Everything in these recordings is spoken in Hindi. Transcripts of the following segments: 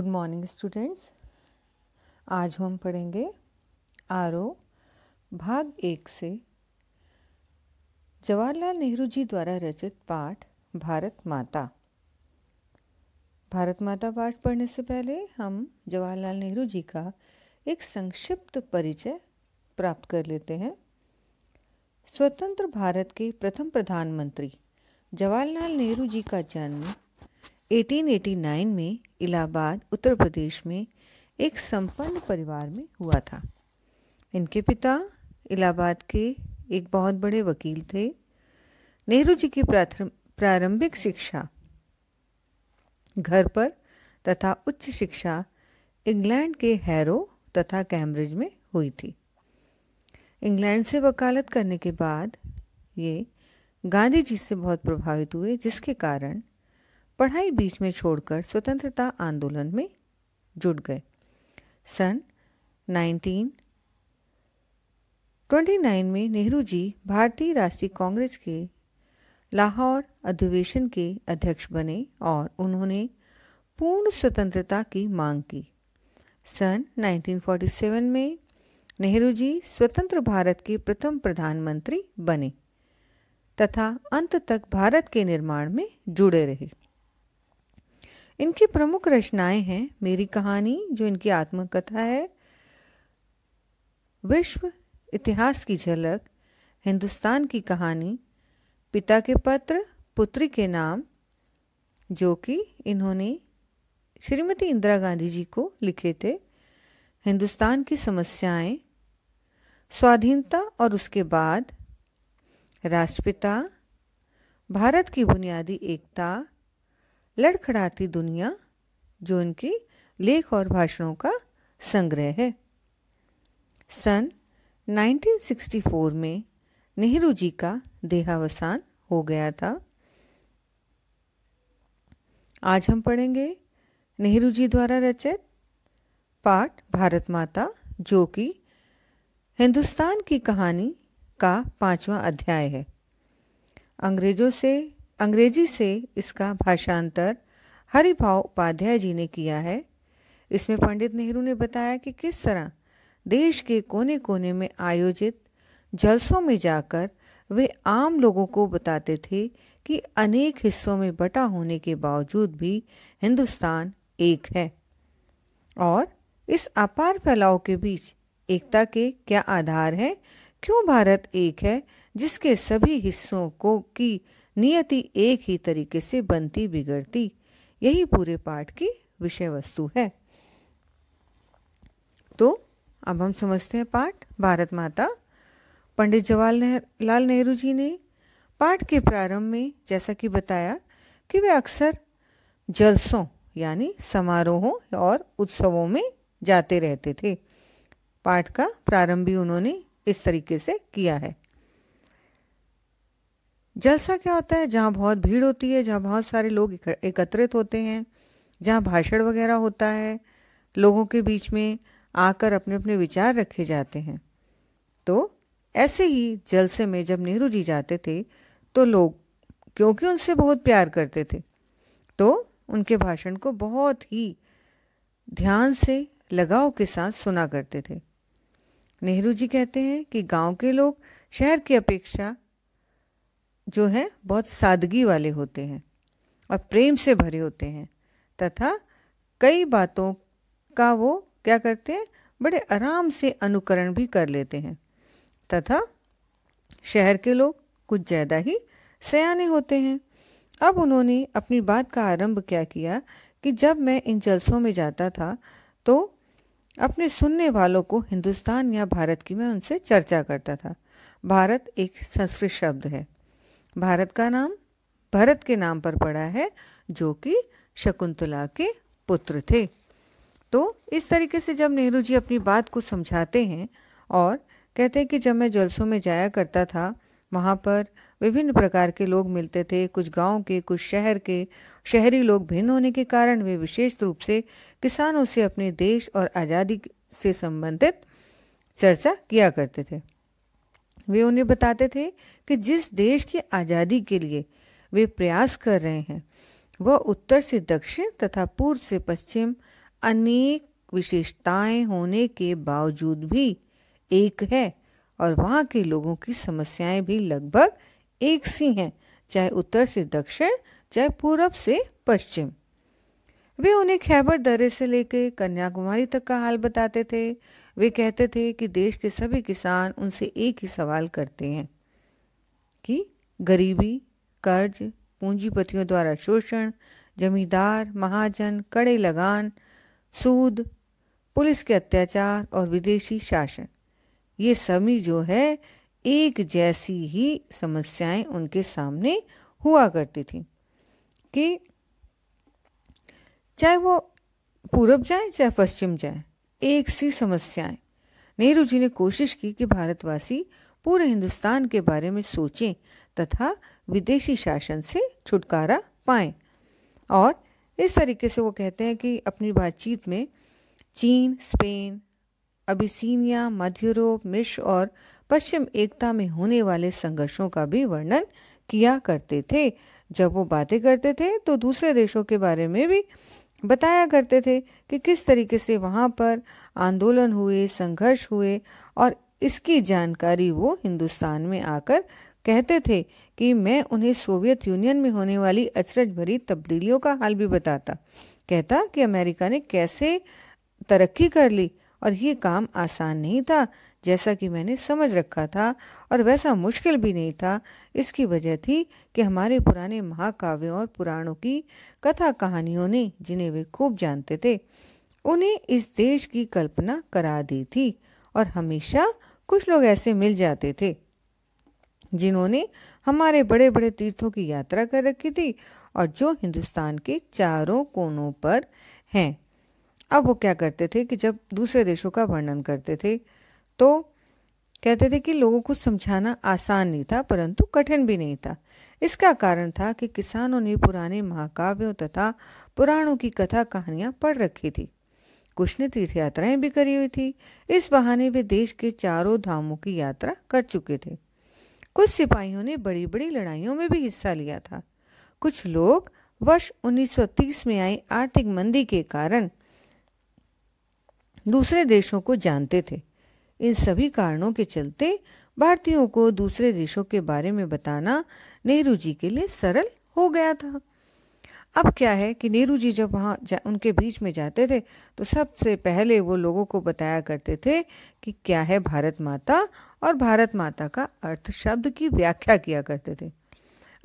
गुड मॉर्निंग स्टूडेंट्स आज हम पढ़ेंगे आर भाग एक से जवाहरलाल नेहरू जी द्वारा रचित पाठ भारत माता भारत माता पाठ पढ़ने से पहले हम जवाहरलाल नेहरू जी का एक संक्षिप्त परिचय प्राप्त कर लेते हैं स्वतंत्र भारत के प्रथम प्रधानमंत्री जवाहरलाल नेहरू जी का जन्म 1889 में इलाहाबाद उत्तर प्रदेश में एक संपन्न परिवार में हुआ था इनके पिता इलाहाबाद के एक बहुत बड़े वकील थे नेहरू जी की प्रारंभिक शिक्षा घर पर तथा उच्च शिक्षा इंग्लैंड के हैरो तथा कैम्ब्रिज में हुई थी इंग्लैंड से वकालत करने के बाद ये गांधी जी से बहुत प्रभावित हुए जिसके कारण पढ़ाई बीच में छोड़कर स्वतंत्रता आंदोलन में जुट गए सन 1929 में नेहरू जी भारतीय राष्ट्रीय कांग्रेस के लाहौर अधिवेशन के अध्यक्ष बने और उन्होंने पूर्ण स्वतंत्रता की मांग की सन 1947 में नेहरू जी स्वतंत्र भारत के प्रथम प्रधानमंत्री बने तथा अंत तक भारत के निर्माण में जुड़े रहे इनकी प्रमुख रचनाएं हैं मेरी कहानी जो इनकी आत्मकथा है विश्व इतिहास की झलक हिंदुस्तान की कहानी पिता के पत्र पुत्री के नाम जो कि इन्होंने श्रीमती इंदिरा गांधी जी को लिखे थे हिंदुस्तान की समस्याएं स्वाधीनता और उसके बाद राष्ट्रपिता भारत की बुनियादी एकता लड़खड़ाती दुनिया जो इनकी लेख और भाषणों का संग्रह है सन 1964 में नेहरू जी का देहावसान हो गया था आज हम पढ़ेंगे नेहरू जी द्वारा रचित पाठ भारत माता जो कि हिंदुस्तान की कहानी का पांचवा अध्याय है अंग्रेजों से अंग्रेजी से इसका भाषांतर हरिभाव उपाध्याय जी ने किया है इसमें पंडित नेहरू ने बताया कि किस तरह देश के कोने कोने में आयोजित जलसों में जाकर वे आम लोगों को बताते थे कि अनेक हिस्सों में बटा होने के बावजूद भी हिंदुस्तान एक है और इस अपार फैलाव के बीच एकता के क्या आधार है क्यों भारत एक है जिसके सभी हिस्सों को की नियति एक ही तरीके से बनती बिगड़ती यही पूरे पाठ की विषय वस्तु है तो अब हम समझते हैं पाठ भारत माता पंडित जवाहरलाल नेहरू जी ने पाठ के प्रारंभ में जैसा कि बताया कि वे अक्सर जलसों यानी समारोहों और उत्सवों में जाते रहते थे पाठ का प्रारंभ भी उन्होंने इस तरीके से किया है जलसा क्या होता है जहाँ बहुत भीड़ होती है जहाँ बहुत सारे लोग एकत्रित होते हैं जहाँ भाषण वगैरह होता है लोगों के बीच में आकर अपने अपने विचार रखे जाते हैं तो ऐसे ही जलसे में जब नेहरू जी जाते थे तो लोग क्योंकि उनसे बहुत प्यार करते थे तो उनके भाषण को बहुत ही ध्यान से लगाव के साथ सुना करते थे नेहरू जी कहते हैं कि गांव के लोग शहर की अपेक्षा जो हैं बहुत सादगी वाले होते हैं और प्रेम से भरे होते हैं तथा कई बातों का वो क्या करते हैं बड़े आराम से अनुकरण भी कर लेते हैं तथा शहर के लोग कुछ ज़्यादा ही सयाने होते हैं अब उन्होंने अपनी बात का आरंभ क्या किया कि जब मैं इन जलसों में जाता था तो अपने सुनने वालों को हिंदुस्तान या भारत की मैं उनसे चर्चा करता था भारत एक संस्कृत शब्द है भारत का नाम भरत के नाम पर पड़ा है जो कि शकुंतला के पुत्र थे तो इस तरीके से जब नेहरू जी अपनी बात को समझाते हैं और कहते हैं कि जब मैं जलसों में जाया करता था वहाँ पर विभिन्न प्रकार के लोग मिलते थे कुछ गांव के कुछ शहर के शहरी लोग भिन्न होने के कारण वे विशेष रूप से किसानों से अपने देश और आज़ादी से संबंधित चर्चा किया करते थे वे उन्हें बताते थे कि जिस देश की आज़ादी के लिए वे प्रयास कर रहे हैं वह उत्तर से दक्षिण तथा पूर्व से पश्चिम अनेक विशेषताएं होने के बावजूद भी एक है और वहाँ के लोगों की समस्याएं भी लगभग एक सी हैं चाहे उत्तर से दक्षिण चाहे पूरब से पश्चिम वे उन्हें खैबर दर्रे से लेकर कन्याकुमारी तक का हाल बताते थे वे कहते थे कि देश के सभी किसान उनसे एक ही सवाल करते हैं कि गरीबी कर्ज पूंजीपतियों द्वारा शोषण जमींदार महाजन कड़े लगान सूद पुलिस के अत्याचार और विदेशी शासन ये सभी जो है एक जैसी ही समस्याएं उनके सामने हुआ करती थी कि चाहे वो पूरब जाए चाहे पश्चिम जाए एक सी समस्याएं नेहरू जी ने कोशिश की कि भारतवासी पूरे हिंदुस्तान के बारे में सोचें तथा विदेशी शासन से छुटकारा पाएं और इस तरीके से वो कहते हैं कि अपनी बातचीत में चीन स्पेन अबिसीनिया मध्य यूरोप मिश्र और पश्चिम एकता में होने वाले संघर्षों का भी वर्णन किया करते थे जब वो बातें करते थे तो दूसरे देशों के बारे में भी बताया करते थे कि किस तरीके से वहाँ पर आंदोलन हुए संघर्ष हुए और इसकी जानकारी वो हिंदुस्तान में आकर कहते थे कि मैं उन्हें सोवियत यूनियन में होने वाली अचरज भरी तब्दीलियों का हाल भी बताता कहता कि अमेरिका ने कैसे तरक्की कर ली और ये काम आसान नहीं था जैसा कि मैंने समझ रखा था और वैसा मुश्किल भी नहीं था इसकी वजह थी कि हमारे पुराने महाकाव्यों और पुराणों की कथा कहानियों ने जिन्हें वे खूब जानते थे उन्हें इस देश की कल्पना करा दी थी और हमेशा कुछ लोग ऐसे मिल जाते थे जिन्होंने हमारे बड़े बड़े तीर्थों की यात्रा कर रखी थी और जो हिंदुस्तान के चारों कोनों पर हैं अब वो क्या करते थे कि जब दूसरे देशों का वर्णन करते थे तो कहते थे कि लोगों को समझाना आसान नहीं था परंतु कठिन भी नहीं था इसका कारण था कि किसानों ने पुराने महाकाव्यों तथा पुराणों की कथा कहानियाँ पढ़ रखी थी कुछ ने तीर्थ यात्राएं भी करी हुई थी इस बहाने वे देश के चारों धामों की यात्रा कर चुके थे कुछ सिपाहियों ने बड़ी बड़ी लड़ाइयों में भी हिस्सा लिया था कुछ लोग वर्ष 1930 में आई आर्थिक मंदी के कारण दूसरे देशों को जानते थे इन सभी कारणों के चलते भारतीयों को दूसरे देशों के बारे में बताना नेहरू जी के लिए सरल हो गया था अब क्या है कि नेहरू जी जब वहाँ उनके बीच में जाते थे तो सबसे पहले वो लोगों को बताया करते थे कि क्या है भारत माता और भारत माता का अर्थ शब्द की व्याख्या किया करते थे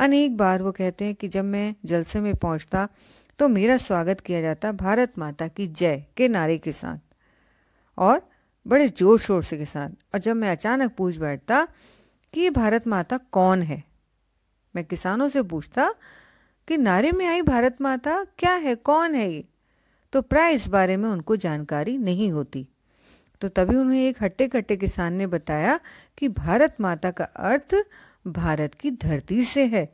अनेक बार वो कहते हैं कि जब मैं जलसे में पहुँचता तो मेरा स्वागत किया जाता भारत माता की जय के नारे के साथ और बड़े जोर शोर से के साथ और जब मैं अचानक पूछ बैठता कि ये भारत माता कौन है मैं किसानों से पूछता कि नारे में आई भारत माता क्या है कौन है ये तो प्राय इस बारे में उनको जानकारी नहीं होती तो तभी उन्हें एक हट्टे कट्टे किसान ने बताया कि भारत माता का अर्थ भारत की धरती से है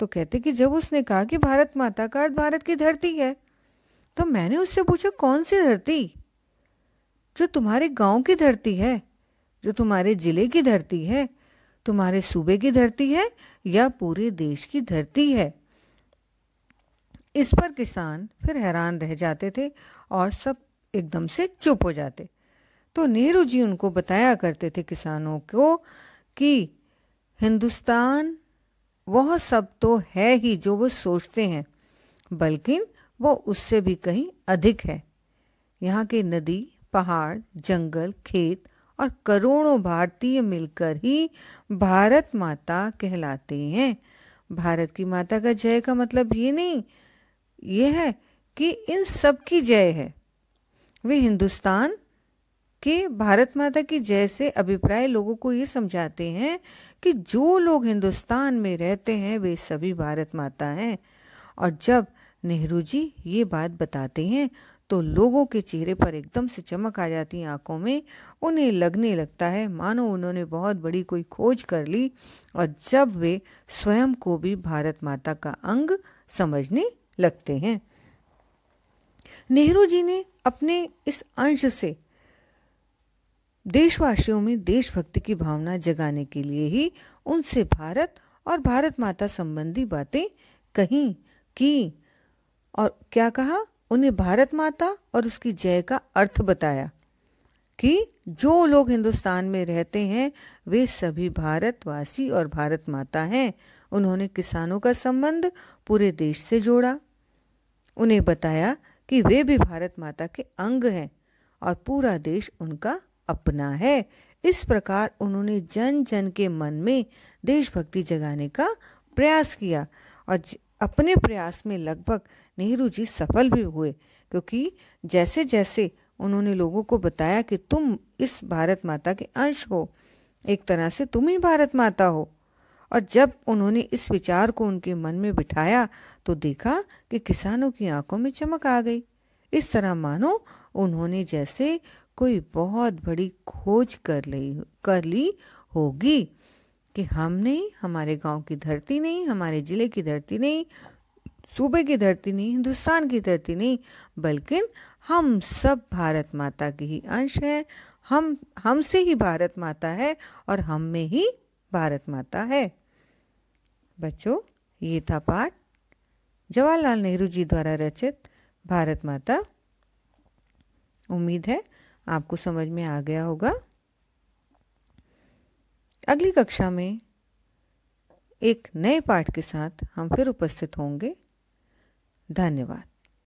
तो कहते कि जब उसने कहा कि भारत माता का अर्थ भारत की धरती है तो मैंने उससे पूछा कौन सी धरती जो तुम्हारे गांव की धरती है जो तुम्हारे जिले की धरती है तुम्हारे सूबे की धरती है या पूरे देश की धरती है इस पर किसान फिर हैरान रह जाते थे और सब एकदम से चुप हो जाते तो नेहरू जी उनको बताया करते थे किसानों को कि हिंदुस्तान वह सब तो है ही जो वो सोचते हैं बल्कि वो उससे भी कहीं अधिक है यहाँ की नदी पहाड़ जंगल खेत और करोड़ों भारतीय मिलकर ही भारत माता कहलाते हैं भारत की माता का जय का मतलब ये नहीं ये है कि इन सब की जय है वे हिंदुस्तान के भारत माता की जय से अभिप्राय लोगों को ये समझाते हैं कि जो लोग हिंदुस्तान में रहते हैं वे सभी भारत माता हैं और जब नेहरू जी ये बात बताते हैं तो लोगों के चेहरे पर एकदम से चमक आ जाती है आंखों में उन्हें लगने लगता है मानो उन्होंने बहुत बड़ी कोई खोज कर ली और जब वे स्वयं को भी भारत माता का अंग समझने लगते हैं नेहरू जी ने अपने इस अंश से देशवासियों में देशभक्ति की भावना जगाने के लिए ही उनसे भारत और भारत माता संबंधी बातें कहीं की और क्या कहा उन्हें भारत माता और उसकी जय का अर्थ बताया कि जो लोग हिंदुस्तान में रहते हैं वे सभी भारतवासी और भारत माता हैं उन्होंने किसानों का संबंध पूरे देश से जोड़ा उन्हें बताया कि वे भी भारत माता के अंग हैं और पूरा देश उनका अपना है इस प्रकार उन्होंने जन जन के मन में देशभक्ति जगाने का प्रयास किया और अपने प्रयास में लगभग नेहरू जी सफल भी हुए क्योंकि जैसे जैसे उन्होंने लोगों को बताया कि तुम इस भारत माता के अंश हो एक तरह से तुम ही भारत माता हो और जब उन्होंने इस विचार को उनके मन में बिठाया तो देखा कि किसानों की आंखों में चमक आ गई इस तरह मानो उन्होंने जैसे कोई बहुत बड़ी खोज कर ली कर ली होगी कि हम नहीं हमारे गांव की धरती नहीं हमारे ज़िले की धरती नहीं सूबे की धरती नहीं हिंदुस्तान की धरती नहीं बल्कि हम सब भारत माता के ही अंश हैं हम हमसे ही भारत माता है और हम में ही भारत माता है बच्चों ये था पाठ जवाहरलाल नेहरू जी द्वारा रचित भारत माता उम्मीद है आपको समझ में आ गया होगा अगली कक्षा में एक नए पाठ के साथ हम फिर उपस्थित होंगे धन्यवाद